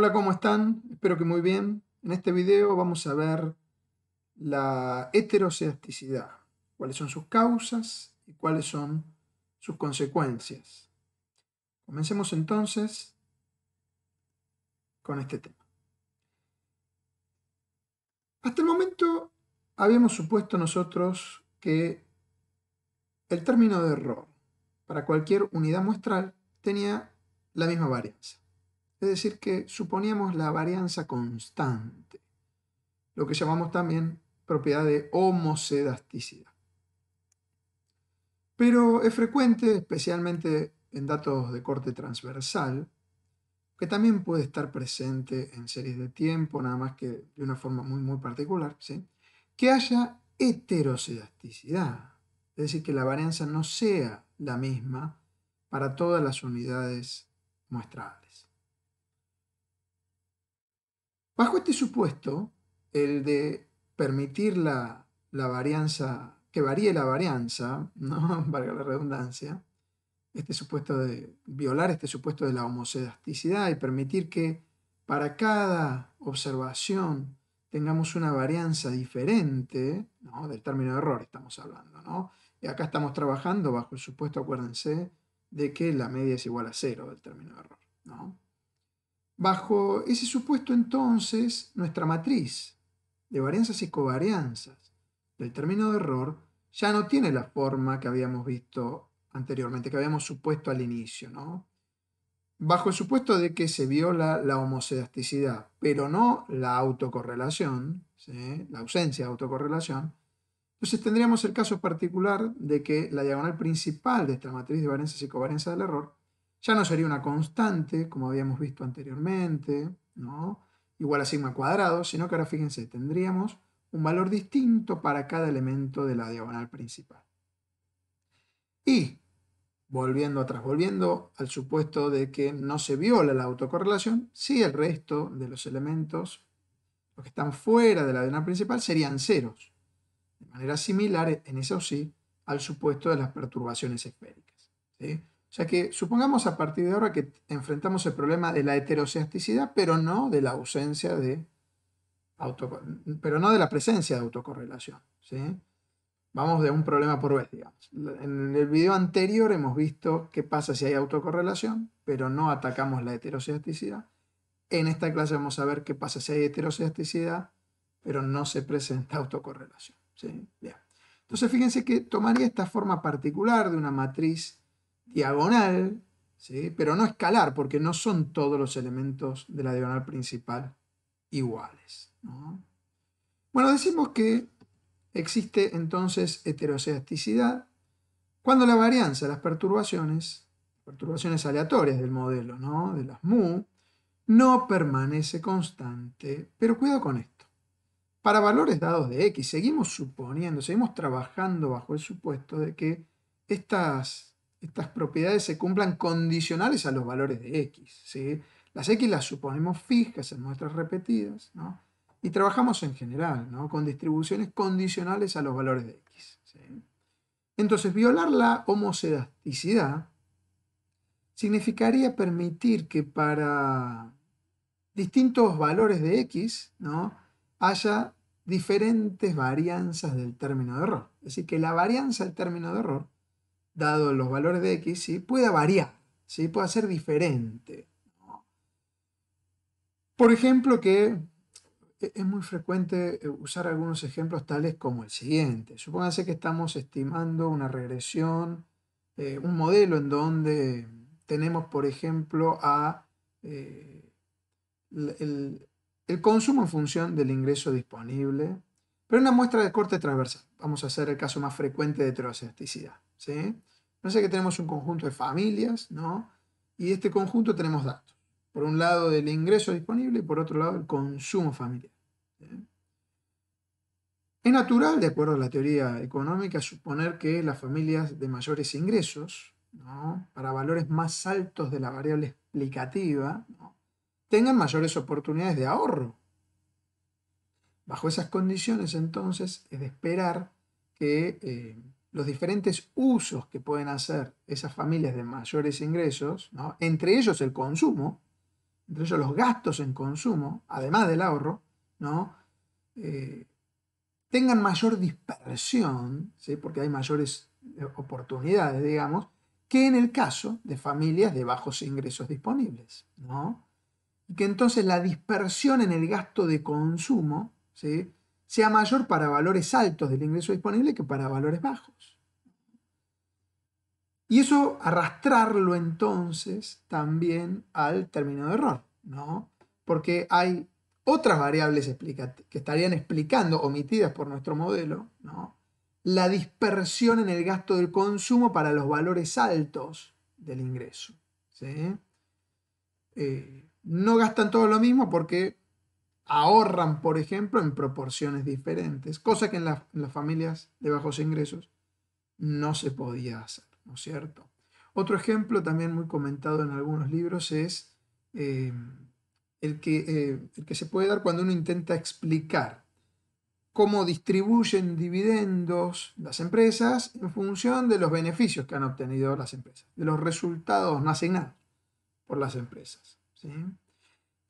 Hola, ¿cómo están? Espero que muy bien. En este video vamos a ver la heteroseasticidad, cuáles son sus causas y cuáles son sus consecuencias. Comencemos entonces con este tema. Hasta el momento habíamos supuesto nosotros que el término de error para cualquier unidad muestral tenía la misma varianza. Es decir, que suponíamos la varianza constante, lo que llamamos también propiedad de homocedasticidad. Pero es frecuente, especialmente en datos de corte transversal, que también puede estar presente en series de tiempo, nada más que de una forma muy, muy particular, que haya heterocedasticidad, es decir, que la varianza no sea la misma para todas las unidades muestrales. Bajo este supuesto, el de permitir la, varianza, que varíe la varianza, ¿no? valga la redundancia, este supuesto de violar este supuesto de la homocedasticidad y permitir que para cada observación tengamos una varianza diferente, ¿no? del término de error estamos hablando, ¿no? Y acá estamos trabajando bajo el supuesto, acuérdense, de que la media es igual a cero del término de error, ¿no? Bajo ese supuesto entonces, nuestra matriz de varianzas y covarianzas del término de error ya no tiene la forma que habíamos visto anteriormente, que habíamos supuesto al inicio, ¿no? Bajo el supuesto de que se viola la homocedasticidad, pero no la autocorrelación, la ausencia de autocorrelación, entonces tendríamos el caso particular de que la diagonal principal de esta matriz de varianzas y covarianzas del error ya no sería una constante, como habíamos visto anteriormente, ¿no? igual a sigma cuadrado, sino que ahora fíjense, tendríamos un valor distinto para cada elemento de la diagonal principal. Y, volviendo atrás, volviendo al supuesto de que no se viola la autocorrelación, si el resto de los elementos, los que están fuera de la diagonal principal, serían ceros. De manera similar, en eso sí, al supuesto de las perturbaciones esféricas. ¿sí? O sea que supongamos a partir de ahora que enfrentamos el problema de la heteroseasticidad, pero no de la ausencia de auto, pero no de la presencia de autocorrelación. ¿sí? Vamos de un problema por vez, digamos. En el video anterior hemos visto qué pasa si hay autocorrelación, pero no atacamos la heteroseasticidad. En esta clase vamos a ver qué pasa si hay heteroseasticidad, pero no se presenta autocorrelación. Bien. Entonces fíjense que tomaría esta forma particular de una matriz diagonal, ¿sí? pero no escalar, porque no son todos los elementos de la diagonal principal iguales. Bueno, decimos que existe entonces heteroseasticidad cuando la varianza, las perturbaciones, perturbaciones aleatorias del modelo, de las mu, no permanece constante, pero cuidado con esto. Para valores dados de x, seguimos suponiendo, seguimos trabajando bajo el supuesto de que estas estas propiedades se cumplan condicionales a los valores de x. Las x las suponemos fijas en muestras repetidas y trabajamos en general con distribuciones condicionales a los valores de x. Entonces, violar la homocedasticidad significaría permitir que para distintos valores de x ¿no? haya diferentes varianzas del término de error. Es decir, que la varianza del término de error dado los valores de x, ¿sí? pueda variar, ¿sí? pueda ser diferente. Por ejemplo, que e-, es muy frecuente eh, usar algunos ejemplos tales como el siguiente. Supóngase que estamos estimando una regresión, eh, un modelo en donde tenemos, por ejemplo, a eh, el, el, consumo en función del ingreso disponible, pero una muestra de corte transversal. Vamos a hacer el caso más frecuente de heteroceasticidad. ¿sí? No sé que tenemos un conjunto de familias, ¿no? Y este conjunto tenemos datos. Por un lado el ingreso disponible y por otro lado el consumo familiar. Es natural, de acuerdo a la teoría económica, suponer que las familias de mayores ingresos, para valores más altos de la variable explicativa, tengan mayores oportunidades de ahorro Bajo esas condiciones, entonces, es de esperar que eh, los diferentes usos que pueden hacer esas familias de mayores ingresos, entre ellos el consumo, entre ellos los gastos en consumo, además del ahorro, ¿no? Eh, tengan mayor dispersión, ¿sí? porque hay mayores eh, oportunidades, digamos, que en el caso de familias de bajos ingresos disponibles. Y que entonces la dispersión en el gasto de consumo sea mayor para valores altos del ingreso disponible que para valores bajos. Y eso arrastrarlo entonces también al término de error, ¿no? Porque hay otras variables que estarían explicando, omitidas por nuestro modelo, la dispersión en el gasto del consumo para los valores altos del ingreso. Eh, no gastan todo lo mismo porque ahorran, por ejemplo, en proporciones diferentes, cosa que en, las familias de bajos ingresos no se podía hacer, ¿no es cierto? Otro ejemplo también muy comentado en algunos libros es eh, el, que, eh, el que se puede dar cuando uno intenta explicar cómo distribuyen dividendos las empresas en función de los beneficios que han obtenido las empresas, de los resultados no asignados por las empresas. ¿sí?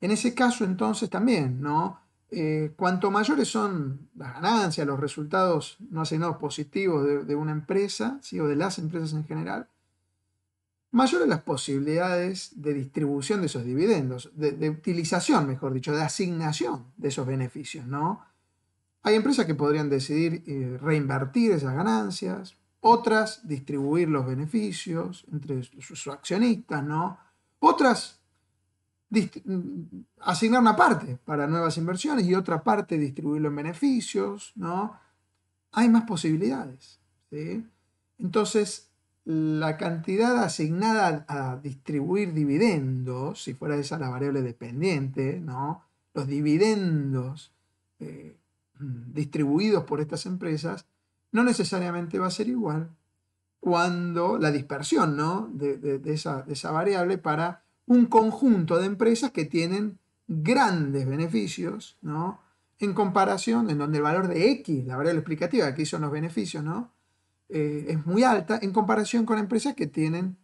En ese caso, entonces, también, ¿no? Eh, cuanto mayores son las ganancias, los resultados no asignados positivos de, una empresa, ¿sí? o de las empresas en general, mayores las posibilidades de distribución de esos dividendos, de, utilización, mejor dicho, de asignación de esos beneficios, ¿no? Hay empresas que podrían decidir eh, reinvertir esas ganancias, otras distribuir los beneficios entre sus accionistas, ¿no? Otras asignar una parte para nuevas inversiones y otra parte distribuirlo en beneficios, ¿no? Hay más posibilidades. ¿sí? Entonces, la cantidad asignada a distribuir dividendos, si fuera esa la variable dependiente, ¿no? Los dividendos eh, distribuidos por estas empresas no necesariamente va a ser igual cuando la dispersión ¿no? de esa variable para un conjunto de empresas que tienen grandes beneficios, ¿no? En comparación, en donde el valor de X, la variable explicativa, aquí son los beneficios, ¿no? Eh, es muy alta en comparación con empresas que tienen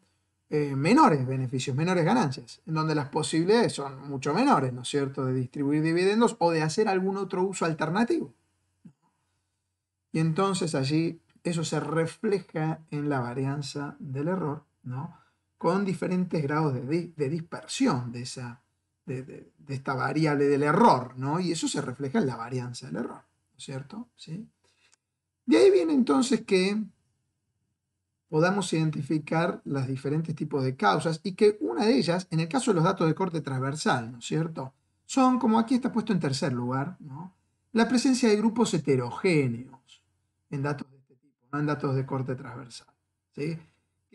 eh, menores beneficios, menores ganancias, en donde las posibilidades son mucho menores, ¿no es cierto?, de distribuir dividendos o de hacer algún otro uso alternativo. Y entonces allí eso se refleja en la varianza del error, ¿no? con diferentes grados de, dispersión de, esa, de, esta variable del error, ¿no? Y eso se refleja en la varianza del error, ¿no es cierto? ¿Sí? De ahí viene entonces que podamos identificar los diferentes tipos de causas y que una de ellas, en el caso de los datos de corte transversal, ¿no es cierto? Son, como aquí está puesto en tercer lugar, ¿no? la presencia de grupos heterogéneos en datos de este tipo, no en datos de corte transversal. ¿sí?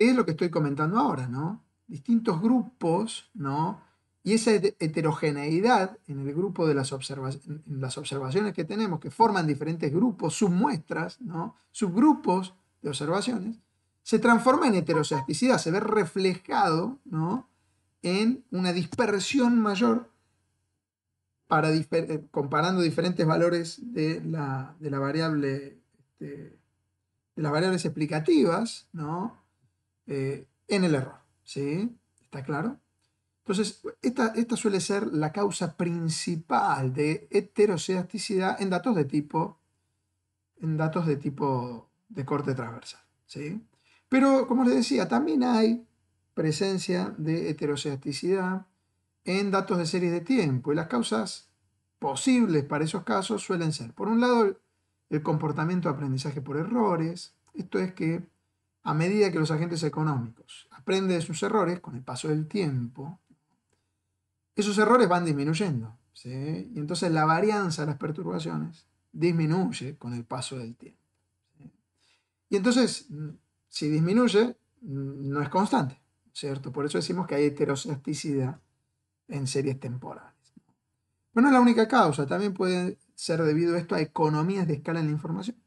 es lo que estoy comentando ahora, ¿no? Distintos grupos, ¿no? Y esa heterogeneidad en el grupo de las, las observaciones que tenemos, que forman diferentes grupos, submuestras, ¿no? subgrupos de observaciones, se transforma en heteroplasticidad, se ve reflejado ¿no? en una dispersión mayor para eh, comparando diferentes valores de la, variable, este, de las variables explicativas, ¿no? Eh, en el error. ¿Sí? ¿Está claro? Entonces, esta, esta suele ser la causa principal de heteroseasticidad en datos de tipo, en datos de tipo de corte transversal. ¿sí? Pero, como les decía, también hay presencia de heteroseasticidad en datos de series de tiempo y las causas posibles para esos casos suelen ser, por un lado, el comportamiento de aprendizaje por errores, esto es que a medida que los agentes económicos aprenden de sus errores con el paso del tiempo, esos errores van disminuyendo. Y entonces la varianza de las perturbaciones disminuye con el paso del tiempo. Y entonces, si disminuye, no es constante, ¿cierto? Por eso decimos que hay heteroscedasticidad en series temporales. Pero no es la única causa, también puede ser debido esto a economías de escala en la información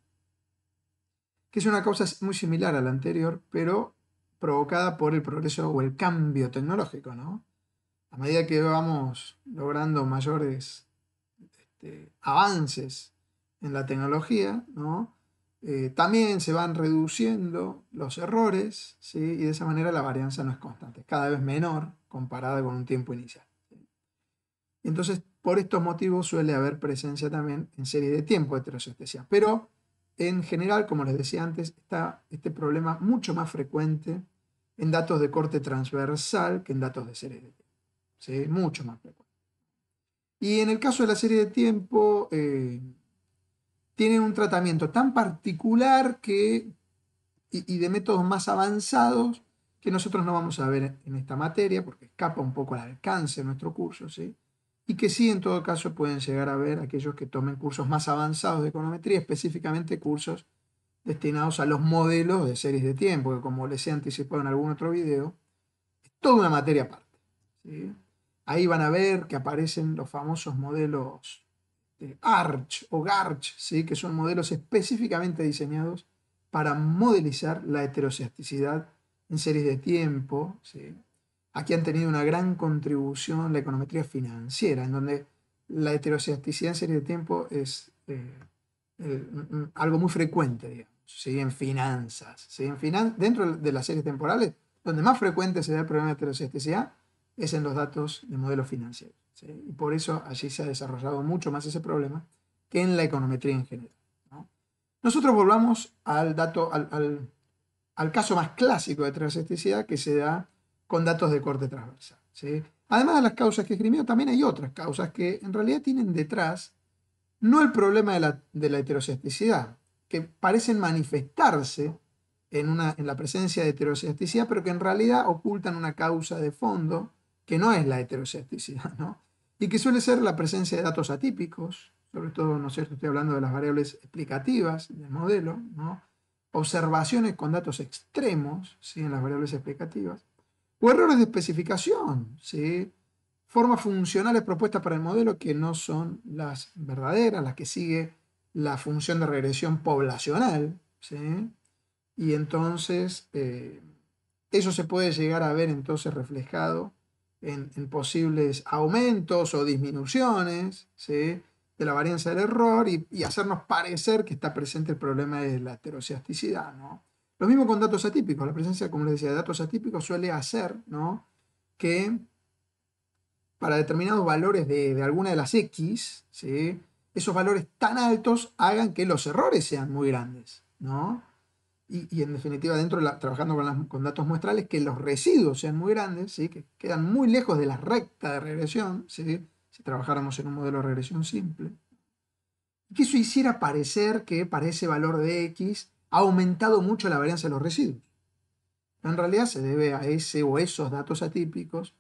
que es una causa muy similar a la anterior, pero provocada por el progreso o el cambio tecnológico, A medida que vamos logrando mayores este, avances en la tecnología, eh, también se van reduciendo los errores, Y de esa manera la varianza no es constante, cada vez menor comparada con un tiempo inicial. Entonces, por estos motivos suele haber presencia también en serie de tiempo heterosestesia. Pero en general, como les decía antes, está este problema mucho más frecuente en datos de corte transversal que en datos de serie de tiempo. Mucho más frecuente. Y en el caso de la serie de tiempo, eh, tienen un tratamiento tan particular que, y, de métodos más avanzados que nosotros no vamos a ver en esta materia porque escapa un poco al alcance de nuestro curso, ¿sí? y que sí en todo caso pueden llegar a ver aquellos que tomen cursos más avanzados de econometría, específicamente cursos destinados a los modelos de series de tiempo, que como les he anticipado en algún otro video, es toda una materia aparte. Ahí van a ver que aparecen los famosos modelos de ARCH o GARCH, ¿sí? que son modelos específicamente diseñados para modelizar la heteroseasticidad en series de tiempo, Aquí han tenido una gran contribución la econometría financiera, en donde la en serie de tiempo es eh, algo muy frecuente, digamos, en finanzas. dentro de las series temporales, donde más frecuente se da el problema de heteroceticidad. es en los datos de modelos financieros. Y por eso allí se ha desarrollado mucho más ese problema que en la econometría en general. Nosotros volvamos al dato, al, caso más clásico de heteroscenicidad que se da con datos de corte transversal. Además de las causas que escribió, también hay otras causas que en realidad tienen detrás no el problema de la, de que parecen manifestarse en, una, en la presencia de heterocestricidad, pero que en realidad ocultan una causa de fondo que no es la heterocepticidad, y que suele ser la presencia de datos atípicos, sobre todo, ¿no sé Estoy hablando de las variables explicativas del modelo, observaciones con datos extremos ¿sí? en las variables explicativas, o errores de especificación, formas funcionales propuestas para el modelo que no son las verdaderas, las que sigue la función de regresión poblacional. Y entonces eh, eso se puede llegar a ver entonces reflejado en, posibles aumentos o disminuciones de la varianza del error y, hacernos parecer que está presente el problema de la heteroseasticidad, ¿no? Lo mismo con datos atípicos. La presencia, como les decía, de datos atípicos suele hacer ¿no? que para determinados valores de, alguna de las X, esos valores tan altos hagan que los errores sean muy grandes. ¿no? Y, en definitiva, dentro trabajando con, datos muestrales, que los residuos sean muy grandes, ¿sí? que quedan muy lejos de la recta de regresión, si trabajáramos en un modelo de regresión simple. que eso hiciera parecer que para ese valor de X ha aumentado mucho la varianza de los residuos. En realidad se debe a ese o esos datos atípicos.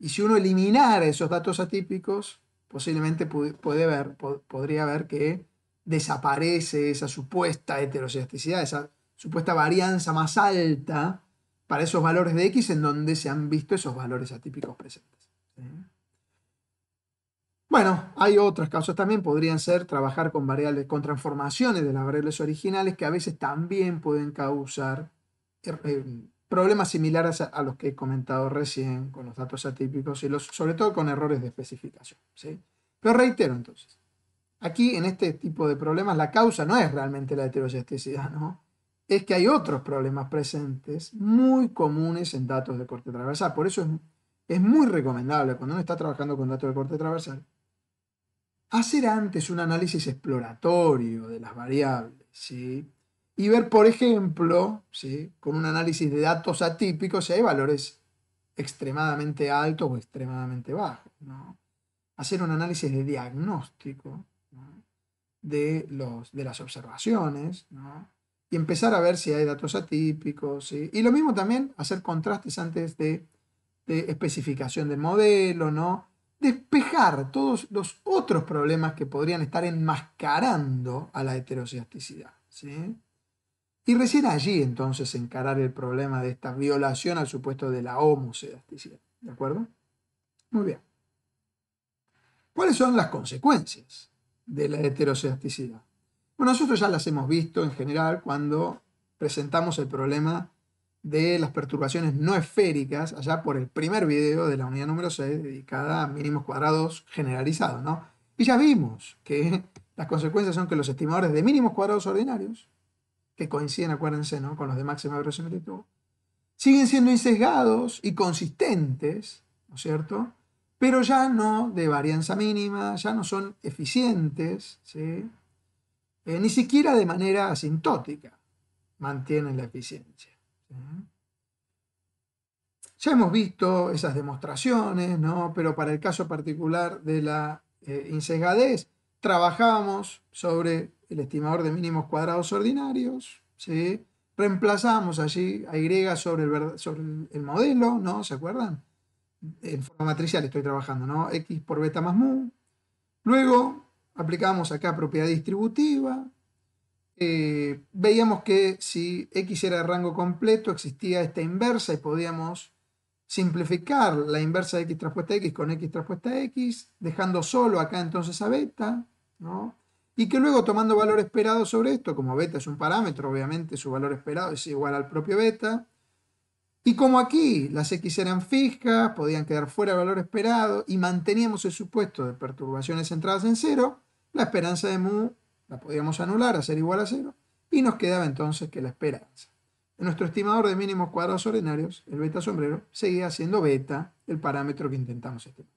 Y si uno eliminara esos datos atípicos, posiblemente puede ver, podría ver que desaparece esa supuesta heteroscedasticidad, esa supuesta varianza más alta para esos valores de X en donde se han visto esos valores atípicos presentes. Bueno, hay otras causas también, podrían ser trabajar con variables, con transformaciones de las variables originales que a veces también pueden causar eh, eh, problemas similares a, los que he comentado recién con los datos atípicos y los, sobre todo con errores de especificación. Pero reitero entonces, aquí en este tipo de problemas la causa no es realmente la heterogesticidad, ¿no? es que hay otros problemas presentes muy comunes en datos de corte transversal. Por eso es, es muy recomendable cuando uno está trabajando con datos de corte transversal hacer antes un análisis exploratorio de las variables, Y ver, por ejemplo, con un análisis de datos atípicos si hay valores extremadamente altos o extremadamente bajos, Hacer un análisis de diagnóstico de, los, de las observaciones, Y empezar a ver si hay datos atípicos, Y lo mismo también hacer contrastes antes de, de especificación del modelo, ¿no? despejar todos los otros problemas que podrían estar enmascarando a la heteroceasticidad. ¿sí? Y recién allí entonces encarar el problema de esta violación al supuesto de la homoseasticidad. ¿De acuerdo? Muy bien. ¿Cuáles son las consecuencias de la heteroceasticidad? Bueno, nosotros ya las hemos visto en general cuando presentamos el problema de las perturbaciones no esféricas, allá por el primer video de la unidad número 6, dedicada a mínimos cuadrados generalizados, ¿no? Y ya vimos que las consecuencias son que los estimadores de mínimos cuadrados ordinarios, que coinciden, acuérdense, ¿no? con los de máxima verosimilitud, siguen siendo insesgados y consistentes, ¿no es cierto? Pero ya no de varianza mínima, ya no son eficientes, ¿sí? Eh, ni siquiera de manera asintótica mantienen la eficiencia. Ya hemos visto esas demostraciones, pero para el caso particular de la eh, insegadez, trabajamos sobre el estimador de mínimos cuadrados ordinarios, ¿sí? reemplazamos allí a Y sobre el, el modelo, ¿no? ¿Se acuerdan? En forma matricial estoy trabajando, X por beta más mu. Luego aplicamos acá propiedad distributiva, eh, veíamos que si x era de rango completo, existía esta inversa y podíamos simplificar la inversa de x traspuesta x con x traspuesta x, dejando solo acá entonces a beta, Y que luego tomando valor esperado sobre esto, como beta es un parámetro, obviamente su valor esperado es igual al propio beta, y como aquí las X eran fijas, podían quedar fuera del valor esperado y manteníamos el supuesto de perturbaciones centradas en cero, la esperanza de mu la podíamos anular, a ser igual a cero, y nos quedaba entonces que la esperanza. En nuestro estimador de mínimos cuadrados ordinarios, el beta sombrero seguía siendo beta el parámetro que intentamos estimar.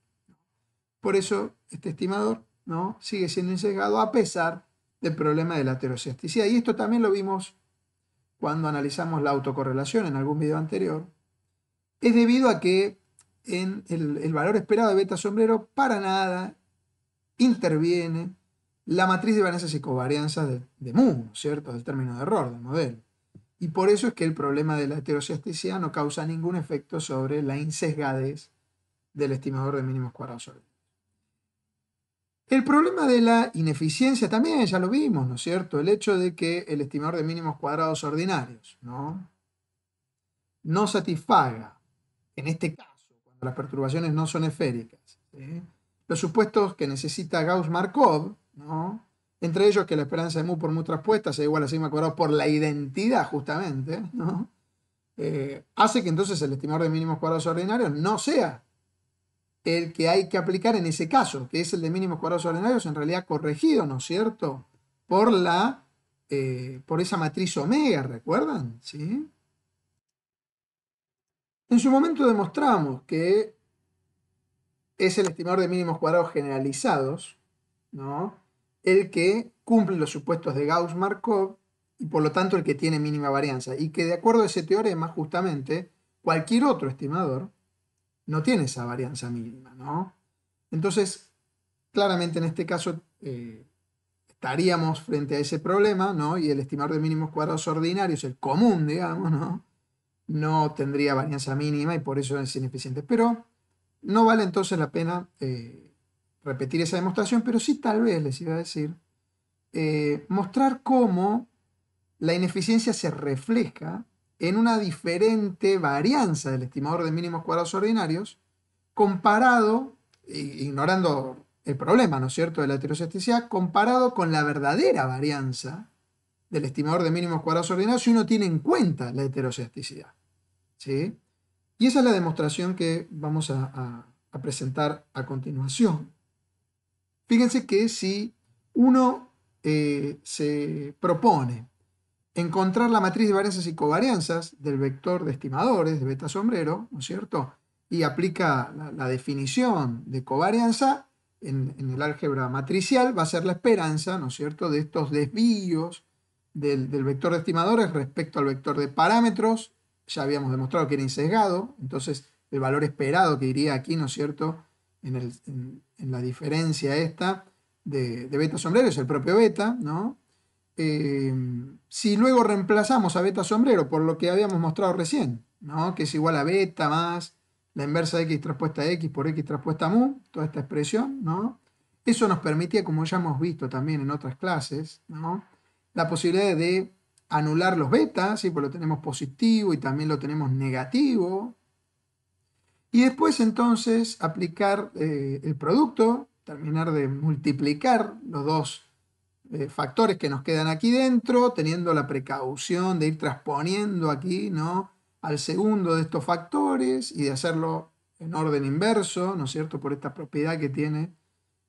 Por eso, este estimador ¿no? sigue siendo insesgado a pesar del problema de la heteroceasticidad. Y esto también lo vimos cuando analizamos la autocorrelación en algún video anterior. Es debido a que en el, el valor esperado de beta sombrero para nada interviene la matriz de varianzas y covarianzas de, de mu, ¿cierto? Del término de error, del modelo. Y por eso es que el problema de la heterosiasticidad no causa ningún efecto sobre la insesgadez del estimador de mínimos cuadrados ordinarios el problema de la ineficiencia también, ya lo vimos, ¿no es cierto? El hecho de que el estimador de mínimos cuadrados ordinarios ¿no? no satisfaga, en este caso, cuando las perturbaciones no son esféricas, los supuestos que necesita Gauss-Markov ¿no? Entre ellos que la esperanza de mu por mu traspuesta sea igual a sigma cuadrado por la identidad, justamente, eh, hace que entonces el estimador de mínimos cuadrados ordinarios no sea el que hay que aplicar en ese caso, que es el de mínimos cuadrados ordinarios en realidad corregido, ¿no es cierto? Por la eh, por esa matriz omega, ¿recuerdan? ¿Sí? En su momento demostramos que es el estimador de mínimos cuadrados generalizados, ¿no? el que cumple los supuestos de Gauss-Markov y por lo tanto el que tiene mínima varianza. Y que de acuerdo a ese teorema, justamente, cualquier otro estimador no tiene esa varianza mínima, ¿no? Entonces, claramente en este caso eh, estaríamos frente a ese problema, ¿no? Y el estimador de mínimos cuadrados ordinarios, el común, digamos, ¿no? No tendría varianza mínima y por eso es ineficiente. Pero no vale entonces la pena... Eh, repetir esa demostración, pero sí tal vez les iba a decir, eh, mostrar cómo la ineficiencia se refleja en una diferente varianza del estimador de mínimos cuadrados ordinarios comparado, ignorando el problema, ¿no es cierto?, de la heterocesticidad, comparado con la verdadera varianza del estimador de mínimos cuadrados ordinarios si uno tiene en cuenta la heterocesticidad. ¿sí? Y esa es la demostración que vamos a presentar a continuación. Fíjense que si uno eh, se propone encontrar la matriz de varianzas y covarianzas del vector de estimadores de beta sombrero, ¿no es cierto? Y aplica la, definición de covarianza en, el álgebra matricial, va a ser la esperanza, ¿no es cierto?, de estos desvíos del, vector de estimadores respecto al vector de parámetros. Ya habíamos demostrado que era insesgado, entonces el valor esperado que iría aquí, ¿no es cierto?, en, la diferencia esta de, beta sombrero, es el propio beta, ¿no? Em, si luego reemplazamos a beta sombrero por lo que habíamos mostrado recién, ¿no? que es igual a beta más la inversa de x traspuesta a x por x traspuesta mu, toda esta expresión, ¿no? Eso nos permitía, como ya hemos visto también en otras clases, ¿no? la posibilidad de anular los betas, ¿sí? pues lo tenemos positivo y también lo tenemos negativo, y después entonces aplicar eh, el producto, terminar de multiplicar los dos eh, factores que nos quedan aquí dentro, teniendo la precaución de ir transponiendo aquí, ¿no? Al segundo de estos factores y de hacerlo en orden inverso, ¿no es cierto? Por esta propiedad que tiene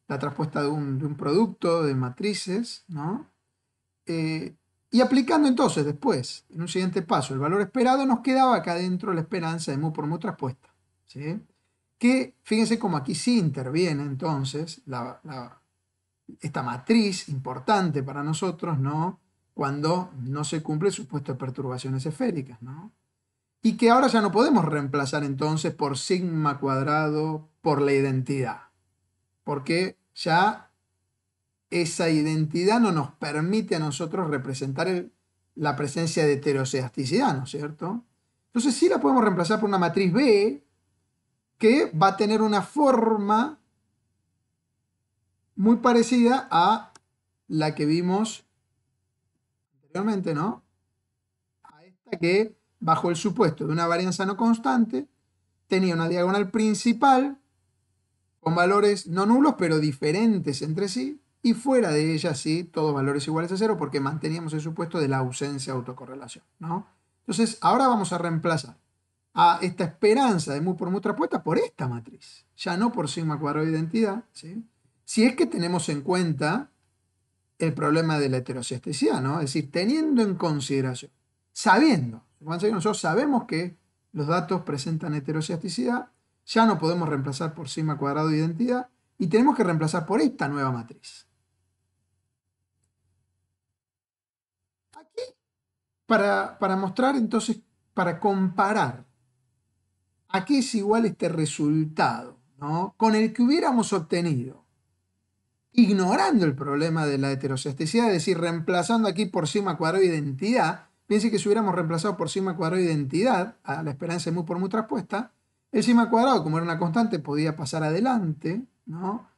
la traspuesta de un, producto de matrices, ¿no? Eh, y aplicando entonces después, en un siguiente paso, el valor esperado, nos quedaba acá dentro la esperanza de mu por mu traspuesta. Que fíjense cómo aquí sí interviene entonces esta matriz importante para nosotros, ¿no? Cuando no se cumple el supuesto de perturbaciones esféricas, Y que ahora ya no podemos reemplazar entonces por sigma cuadrado por la identidad, porque ya esa identidad no nos permite a nosotros representar la presencia de heteroseasticidad, ¿no es cierto? Entonces sí la podemos reemplazar por una matriz B, que va a tener una forma muy parecida a la que vimos anteriormente, ¿no? A esta que, bajo el supuesto de una varianza no constante, tenía una diagonal principal con valores no nulos, pero diferentes entre sí, y fuera de ella sí, todos valores iguales a cero, porque manteníamos el supuesto de la ausencia de autocorrelación, ¿no? Entonces, ahora vamos a reemplazar a esta esperanza de por mu puesta por esta matriz, ya no por sigma cuadrado de identidad, si es que tenemos en cuenta el problema de la heterocesticidad, ¿no? es decir, teniendo en consideración, sabiendo, nosotros sabemos que los datos presentan heterocesticidad, ya no podemos reemplazar por sigma cuadrado de identidad y tenemos que reemplazar por esta nueva matriz. Aquí, para mostrar entonces, para comparar Aquí es igual este resultado? ¿no? Con el que hubiéramos obtenido, ignorando el problema de la heterocesticidad, es decir, reemplazando aquí por sigma cuadrado identidad, piense que si hubiéramos reemplazado por sigma cuadrado identidad a la esperanza de mu por mu traspuesta, el sigma cuadrado, como era una constante, podía pasar adelante, ¿no?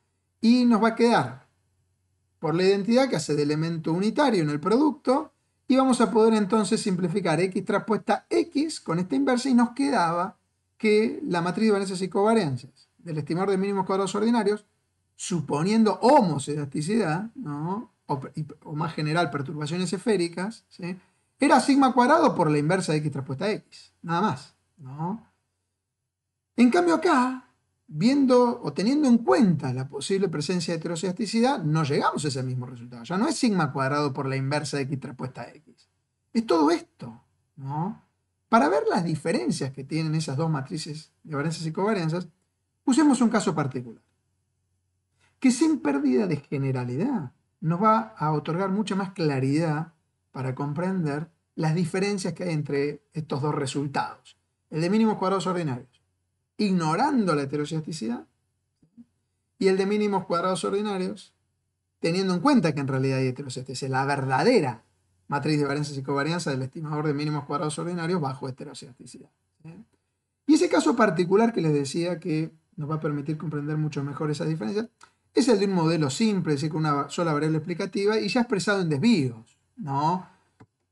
Y nos va a quedar por la identidad que hace de elemento unitario en el producto, y vamos a poder entonces simplificar x traspuesta x con esta inversa y nos quedaba que la matriz de varianzas y covarianzas del estimador de mínimos cuadrados ordinarios, suponiendo homosedasticidad o, más general perturbaciones esféricas, era sigma cuadrado por la inversa de x traspuesta a x, nada más. En cambio acá, viendo o teniendo en cuenta la posible presencia de heteroscedasticidad no llegamos a ese mismo resultado. Ya no es sigma cuadrado por la inversa de x traspuesta a x. Es todo esto, ¿no? Para ver las diferencias que tienen esas dos matrices de varianzas y covarianzas, usemos un caso particular, que sin pérdida de generalidad nos va a otorgar mucha más claridad para comprender las diferencias que hay entre estos dos resultados, el de mínimos cuadrados ordinarios, ignorando la heterociasticidad, y el de mínimos cuadrados ordinarios, teniendo en cuenta que en realidad hay es la verdadera matriz de varianzas y covarianza del estimador de mínimos cuadrados ordinarios bajo heterocedasticidad Y ese caso particular que les decía que nos va a permitir comprender mucho mejor esas diferencias, es el de un modelo simple, es decir, con una sola variable explicativa y ya expresado en desvíos, ¿no?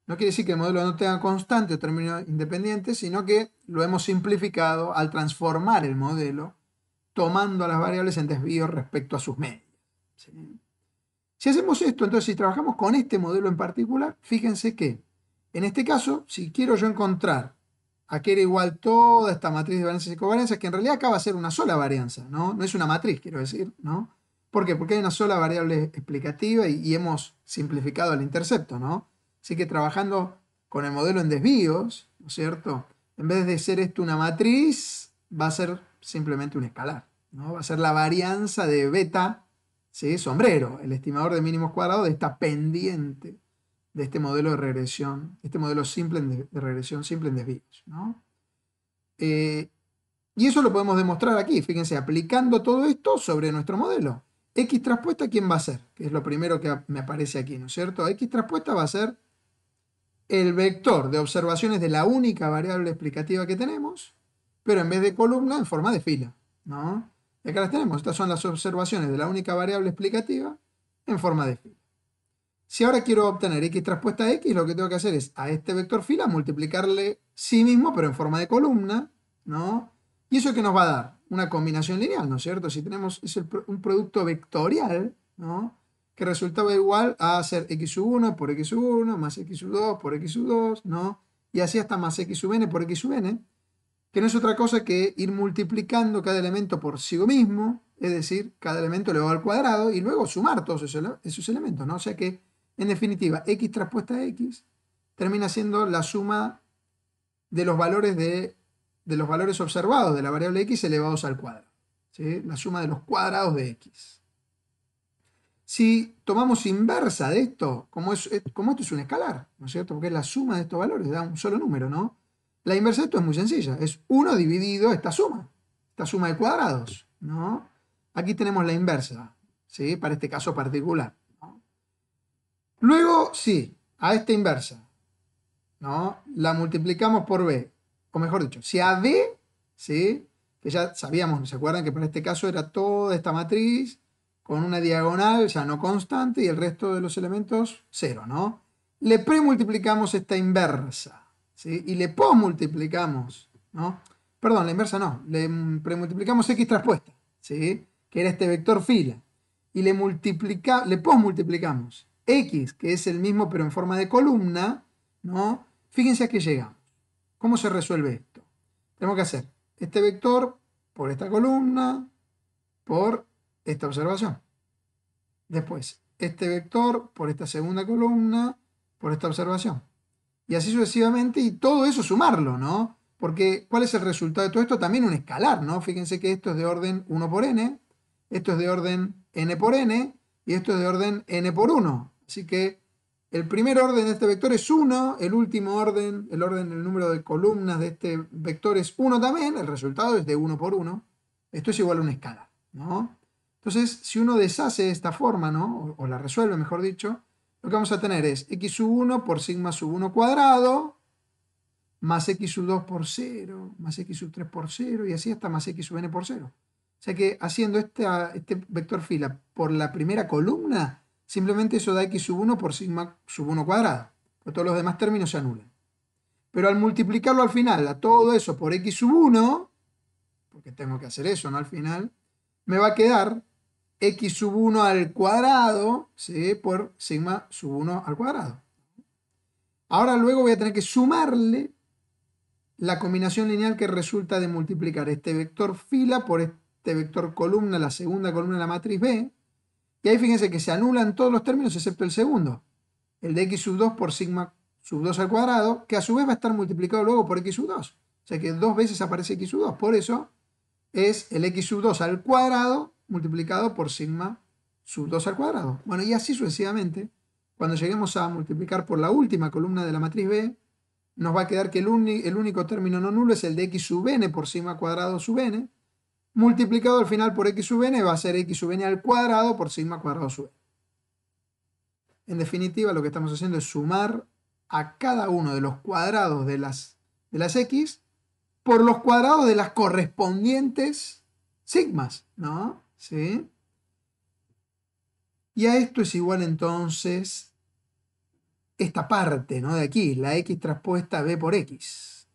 No quiere decir que el modelo no tenga constante o término independiente, sino que lo hemos simplificado al transformar el modelo tomando a las variables en desvíos respecto a sus medios. ¿sí? Si hacemos esto, entonces si trabajamos con este modelo en particular, fíjense que en este caso, si quiero yo encontrar a que era igual toda esta matriz de varianzas y covarianzas, que en realidad acá va a ser una sola varianza, ¿no? No es una matriz, quiero decir, ¿no? ¿Por qué? Porque hay una sola variable explicativa y, y hemos simplificado el intercepto, ¿no? Así que trabajando con el modelo en desvíos, ¿no es cierto? En vez de ser esto una matriz, va a ser simplemente un escalar, ¿no? Va a ser la varianza de beta ¿sí? sombrero. El estimador de mínimos cuadrados está pendiente de este modelo de regresión, este modelo simple de, regresión simple en desvíos. ¿no? Eh, y eso lo podemos demostrar aquí, fíjense, aplicando todo esto sobre nuestro modelo. X traspuesta, ¿quién va a ser? Que es lo primero que me aparece aquí, ¿no es cierto? X traspuesta va a ser el vector de observaciones de la única variable explicativa que tenemos, pero en vez de columna, en forma de fila, ¿no? Y acá las tenemos. Estas son las observaciones de la única variable explicativa en forma de fila. Si ahora quiero obtener x traspuesta a x, lo que tengo que hacer es a este vector fila multiplicarle sí mismo, pero en forma de columna, ¿no? ¿Y eso qué nos va a dar? Una combinación lineal, ¿no es cierto? Si tenemos un producto vectorial, ¿no? Que resultaba igual a hacer x 1 por x 1 más x 2 por x 2, ¿no? Y así hasta más x sub n por x sub n que no es otra cosa que ir multiplicando cada elemento por sí mismo, es decir, cada elemento elevado al cuadrado, y luego sumar todos esos, elementos, ¿no? O sea que, en definitiva, x traspuesta a x termina siendo la suma de los valores, de, los valores observados de la variable x elevados al cuadrado, ¿sí? La suma de los cuadrados de x. Si tomamos inversa de esto, como, es, como esto es un escalar, ¿no es cierto? Porque es la suma de estos valores, da un solo número, ¿no? La inversa de esto es muy sencilla, es 1 dividido esta suma, esta suma de cuadrados, ¿no? Aquí tenemos la inversa, ¿sí? Para este caso particular. Luego, sí, a esta inversa, ¿no? La multiplicamos por B, o mejor dicho, si a B, ¿sí? Que ya sabíamos, ¿se acuerdan? Que para este caso era toda esta matriz con una diagonal ya no constante y el resto de los elementos cero, ¿no? Le premultiplicamos esta inversa, y le posmultiplicamos, ¿no? perdón, la inversa no, le premultiplicamos x transpuesta, ¿sí? que era este vector fila, y le, multiplica, le posmultiplicamos x, que es el mismo pero en forma de columna, ¿no? fíjense a qué llegamos. ¿Cómo se resuelve esto? Tenemos que hacer este vector por esta columna, por esta observación. Después, este vector por esta segunda columna, por esta observación y así sucesivamente, y todo eso sumarlo, ¿no? Porque, ¿cuál es el resultado de todo esto? También un escalar, ¿no? Fíjense que esto es de orden 1 por n, esto es de orden n por n, y esto es de orden n por 1. Así que el primer orden de este vector es 1, el último orden, el orden el número de columnas de este vector es 1 también, el resultado es de 1 por 1. Esto es igual a una escala, ¿no? Entonces, si uno deshace esta forma, ¿no? o la resuelve, mejor dicho, lo que vamos a tener es x sub 1 por sigma sub 1 cuadrado, más x sub 2 por 0, más x sub 3 por 0, y así hasta más x sub n por 0. O sea que haciendo este vector fila por la primera columna, simplemente eso da x sub 1 por sigma sub 1 cuadrado. Pues todos los demás términos se anulan. Pero al multiplicarlo al final, a todo eso por x sub 1, porque tengo que hacer eso, ¿no? Al final, me va a quedar x sub 1 al cuadrado ¿sí? por sigma sub 1 al cuadrado. Ahora luego voy a tener que sumarle la combinación lineal que resulta de multiplicar este vector fila por este vector columna, la segunda columna de la matriz B. Y ahí fíjense que se anulan todos los términos excepto el segundo, el de x sub 2 por sigma sub 2 al cuadrado, que a su vez va a estar multiplicado luego por x sub 2. O sea que dos veces aparece x sub 2. Por eso es el x sub 2 al cuadrado multiplicado por sigma sub 2 al cuadrado. Bueno, y así sucesivamente, cuando lleguemos a multiplicar por la última columna de la matriz B, nos va a quedar que el, el único término no nulo es el de x sub n por sigma cuadrado sub n, multiplicado al final por x sub n va a ser x sub n al cuadrado por sigma cuadrado sub n. En definitiva, lo que estamos haciendo es sumar a cada uno de los cuadrados de las, de las x por los cuadrados de las correspondientes sigmas, ¿no? ¿Sí? Y a esto es igual entonces esta parte, ¿no? De aquí, la x traspuesta b por x.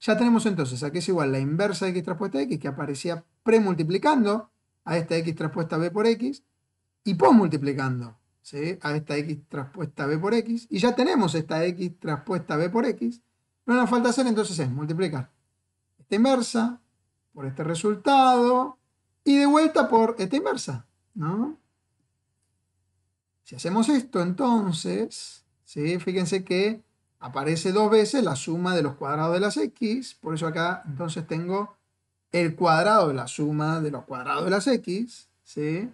Ya tenemos entonces aquí es igual la inversa de x traspuesta x, que aparecía premultiplicando a esta x traspuesta b por x, y postmultiplicando ¿sí? a esta x traspuesta b por x, y ya tenemos esta x traspuesta b por x, lo que nos falta hacer entonces es multiplicar esta inversa por este resultado, y de vuelta por esta inversa, ¿no? Si hacemos esto, entonces, ¿sí? fíjense que aparece dos veces la suma de los cuadrados de las x, por eso acá entonces tengo el cuadrado de la suma de los cuadrados de las x, ¿sí?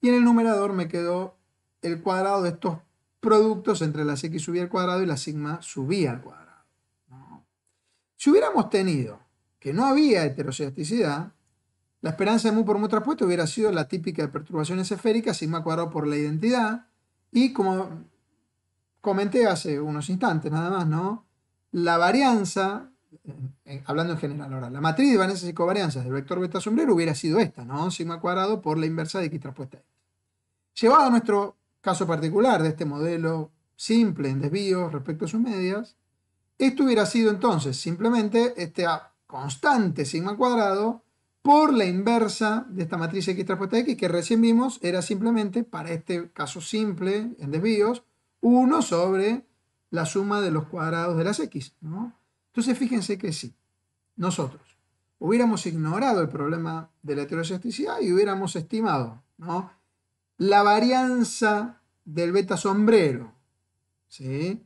y en el numerador me quedó el cuadrado de estos productos entre las x subía al cuadrado y la sigma subía al cuadrado. Si hubiéramos tenido que no había heterocesticidad. La esperanza de mu por mu traspuesto hubiera sido la típica de perturbaciones esféricas, sigma cuadrado por la identidad, y como comenté hace unos instantes nada más, ¿no? La varianza, eh, eh, hablando en general ahora, la matriz de varianzas y covarianzas del vector beta sombrero hubiera sido esta, ¿no? Sigma cuadrado por la inversa de x traspuesta x. Llevado a nuestro caso particular de este modelo simple en desvíos respecto a sus medias, esto hubiera sido entonces simplemente esta constante sigma cuadrado por la inversa de esta matriz X traspuesta X que recién vimos, era simplemente, para este caso simple en desvíos, 1 sobre la suma de los cuadrados de las X. Entonces fíjense que si nosotros hubiéramos ignorado el problema de la heteroelasticidad y hubiéramos estimado la varianza del beta sombrero de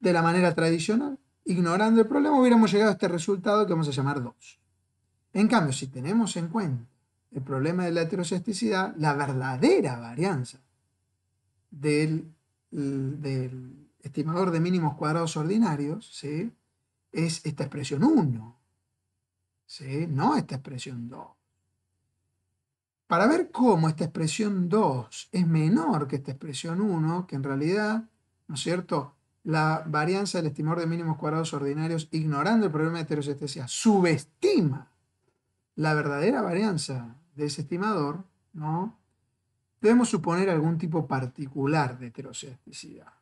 la manera tradicional. Ignorando el problema hubiéramos llegado a este resultado que vamos a llamar 2. En cambio, si tenemos en cuenta el problema de la heterocesticidad, la verdadera varianza del, estimador de mínimos cuadrados ordinarios es esta expresión 1, no esta expresión 2. Para ver cómo esta expresión 2 es menor que esta expresión 1, que en realidad, ¿no es cierto?, la varianza del estimador de mínimos cuadrados ordinarios, ignorando el problema de heterocesticidad, subestima la verdadera varianza de ese estimador, ¿no? debemos suponer algún tipo particular de heterocesticidad.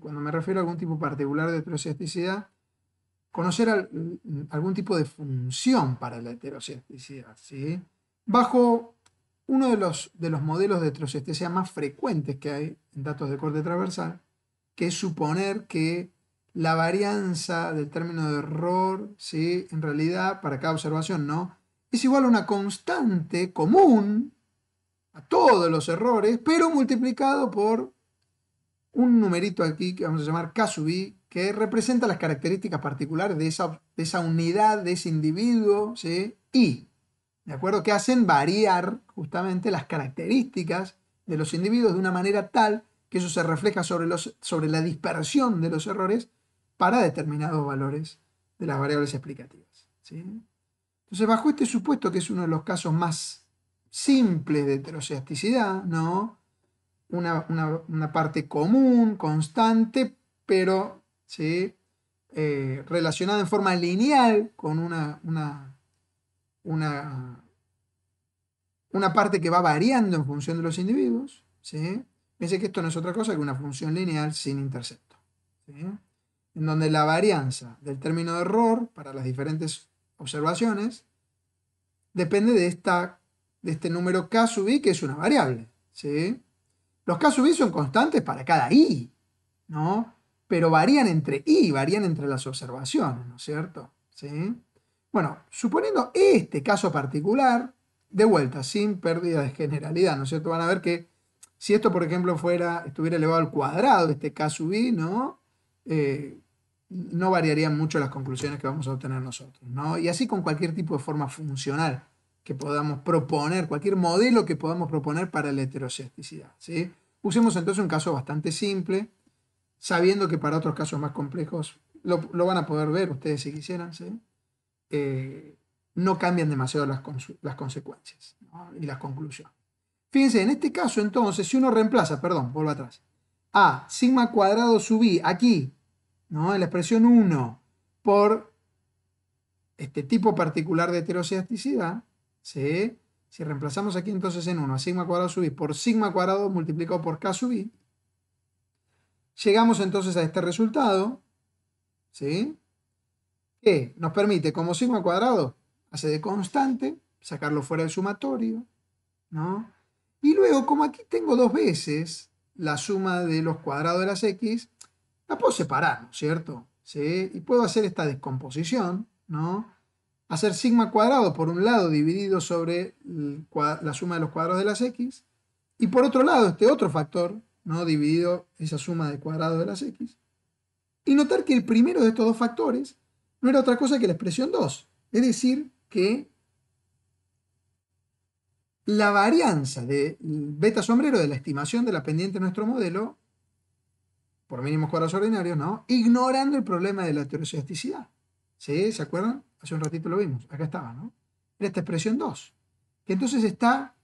Cuando me refiero a algún tipo particular de heterocesticidad, conocer algún tipo de función para la heterocedasticidad. Bajo uno de los, de los modelos de heteroceasticidad más frecuentes que hay en datos de corte transversal, que es suponer que la varianza del término de error, ¿sí? en realidad, para cada observación, ¿no? es igual a una constante común a todos los errores, pero multiplicado por un numerito aquí que vamos a llamar K sub i, que representa las características particulares de esa, esa unidad, de ese individuo, ¿sí? i, ¿de acuerdo? Que hacen variar justamente las características de los individuos de una manera tal que eso se refleja sobre, los, sobre la dispersión de los errores para determinados valores de las variables explicativas. Entonces, bajo este supuesto, que es uno de los casos más simples de heteroseasticidad, ¿no? Una, parte común, constante, pero ¿sí? Eh, relacionada en forma lineal con una, una, una, una, parte que va variando en función de los individuos. ¿sí? Piense que esto no es otra cosa que una función lineal sin intercepto, en donde la varianza del término de error para las diferentes observaciones depende de, esta, de este número k sub i, que es una variable. ¿sí? Los k sub i son constantes para cada i, ¿no? pero varían entre i, varían entre las observaciones, ¿no es cierto? ¿Sí? Bueno, suponiendo este caso particular, de vuelta, sin pérdida de generalidad, ¿no es cierto? Van a ver que si esto, por ejemplo, fuera, estuviera elevado al cuadrado, este k sub i, ¿no? Eh, no variarían mucho las conclusiones que vamos a obtener nosotros. ¿no? Y así con cualquier tipo de forma funcional que podamos proponer, cualquier modelo que podamos proponer para la heteroscepticidad. ¿sí? Usemos entonces un caso bastante simple, sabiendo que para otros casos más complejos lo, van a poder ver ustedes si quisieran. ¿sí? Eh, no cambian demasiado las, consecuencias y las conclusiones. Fíjense, en este caso entonces, si uno reemplaza, perdón, vuelvo atrás, a sigma cuadrado sub i, aquí ¿no? En la expresión 1 por este tipo particular de heteroceasticidad, si si reemplazamos aquí entonces en 1 a sigma cuadrado sub i por sigma cuadrado multiplicado por k sub i, llegamos entonces a este resultado, ¿sí? que nos permite como sigma cuadrado hace de constante, sacarlo fuera del sumatorio, ¿no? y luego como aquí tengo dos veces la suma de los cuadrados de las x, la puedo separar, ¿no es cierto? ¿Sí? Y puedo hacer esta descomposición, ¿no? Hacer sigma cuadrado por un lado dividido sobre la suma de los cuadrados de las x, y por otro lado este otro factor, ¿no? Dividido esa suma de cuadrados de las x. Y notar que el primero de estos dos factores no era otra cosa que la expresión 2. Es decir, que la varianza de beta sombrero de la estimación de la pendiente de nuestro modelo por mínimos cuadrados ordinarios, ¿no? Ignorando el problema de la heteroscedasticidad. ¿Sí? ¿Se acuerdan? Hace un ratito lo vimos. Acá estaba, ¿no? En esta expresión 2. Que entonces está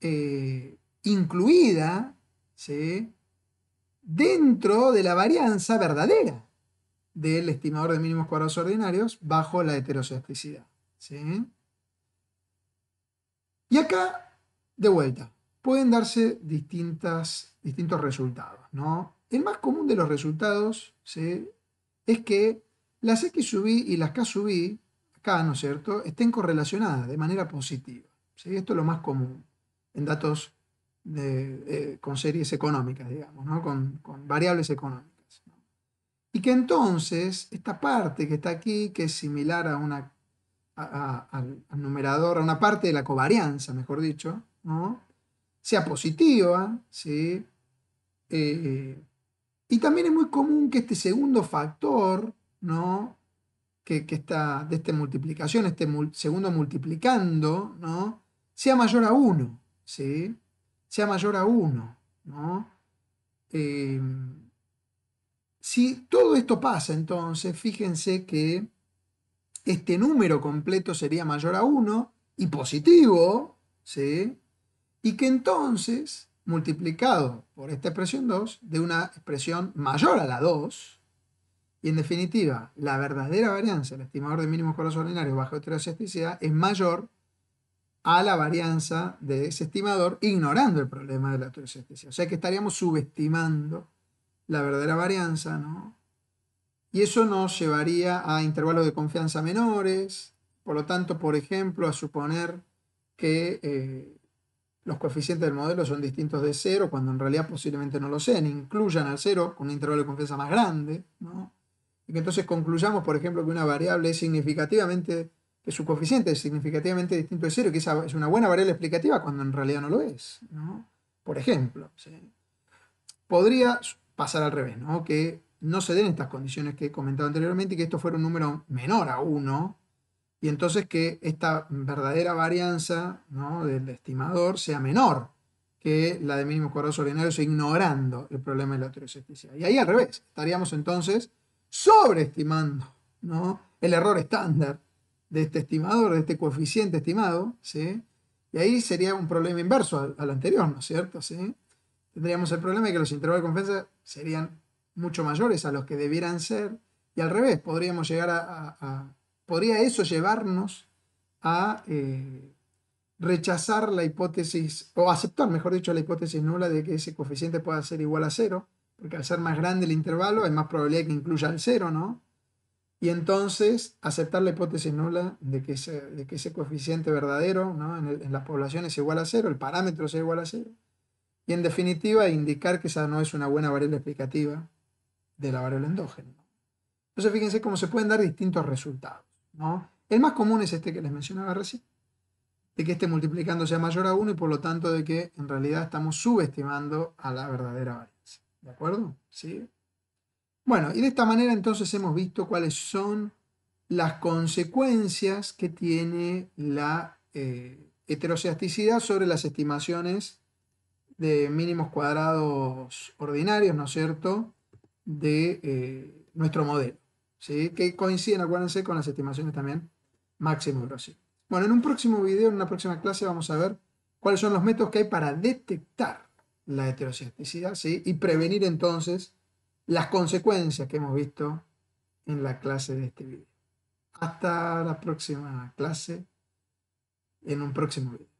eh, incluida, ¿sí? Dentro de la varianza verdadera del estimador de mínimos cuadrados ordinarios bajo la heteroscedasticidad. ¿sí? Y acá, de vuelta, pueden darse distintas, distintos resultados, ¿no? El más común de los resultados es que las X sub i y las K sub i, acá, ¿no es cierto?, estén correlacionadas de manera positiva. ¿sí? Esto es lo más común en datos eh, con series económicas, digamos, con, variables económicas. Y que entonces esta parte que está aquí, que es similar a una, al, numerador, a una parte de la covarianza, mejor dicho, sea positiva, ¿sí? Eh, y también es muy común que este segundo factor, ¿no? Que, está de esta multiplicación, este segundo multiplicando, ¿no? Sea mayor a 1, ¿sí? Sea mayor a 1, em, si todo esto pasa, entonces, fíjense que este número completo sería mayor a 1 y positivo, ¿sí? Y que entonces multiplicado por esta expresión 2 de una expresión mayor a la 2. Y en definitiva, la verdadera varianza el estimador de mínimos cuadrados ordinarios bajo heterocedasticidad es mayor a la varianza de ese estimador, ignorando el problema de la heterocedasticidad O sea que estaríamos subestimando la verdadera varianza, ¿no? Y eso nos llevaría a intervalos de confianza menores, por lo tanto, por ejemplo, a suponer que eh, los coeficientes del modelo son distintos de cero, cuando en realidad posiblemente no lo sean, incluyan al cero con un intervalo de confianza más grande, Y que entonces concluyamos, por ejemplo, que una variable es significativamente, que su coeficiente es significativamente distinto de cero, que esa es una buena variable explicativa cuando en realidad no lo es, Por ejemplo, podría pasar al revés, Que no se den estas condiciones que he comentado anteriormente y que esto fuera un número menor a 1, y entonces que esta verdadera varianza del estimador sea menor que la de mínimos cuadrados ordinarios, ignorando el problema de la heteroscedasticidad Y ahí al revés, estaríamos entonces sobreestimando ¿no? el error estándar de este estimador, de este coeficiente estimado, ¿sí? y ahí sería un problema inverso al, anterior, ¿no es cierto? ¿Sí? Tendríamos el problema de que los intervalos de confianza serían mucho mayores a los que debieran ser, y al revés, podríamos llegar a podría eso llevarnos a eh, rechazar la hipótesis, o aceptar, mejor dicho, la hipótesis nula de que ese coeficiente pueda ser igual a cero, porque al ser más grande el intervalo hay más probabilidad que incluya el cero, ¿no? Y entonces aceptar la hipótesis nula de que ese, coeficiente verdadero en, en la población es igual a cero, el parámetro sea igual a cero. Y en definitiva, indicar que esa no es una buena variable explicativa de la variable endógena. Entonces, fíjense cómo se pueden dar distintos resultados. El más común es este que les mencionaba recién, de que este multiplicando sea mayor a 1 y por lo tanto de que en realidad estamos subestimando a la verdadera varianza. ¿De acuerdo? ¿Sí? Bueno, y de esta manera entonces hemos visto cuáles son las consecuencias que tiene la eh, heteroseasticidad sobre las estimaciones de mínimos cuadrados ordinarios, ¿no es cierto?, de eh, nuestro modelo. ¿sí? que coinciden, acuérdense, con las estimaciones también máximo Bueno, en un próximo video, en una próxima clase, vamos a ver cuáles son los métodos que hay para detectar la heterocisticidad ¿sí? y prevenir entonces las consecuencias que hemos visto en la clase de este video. Hasta la próxima clase, en un próximo video.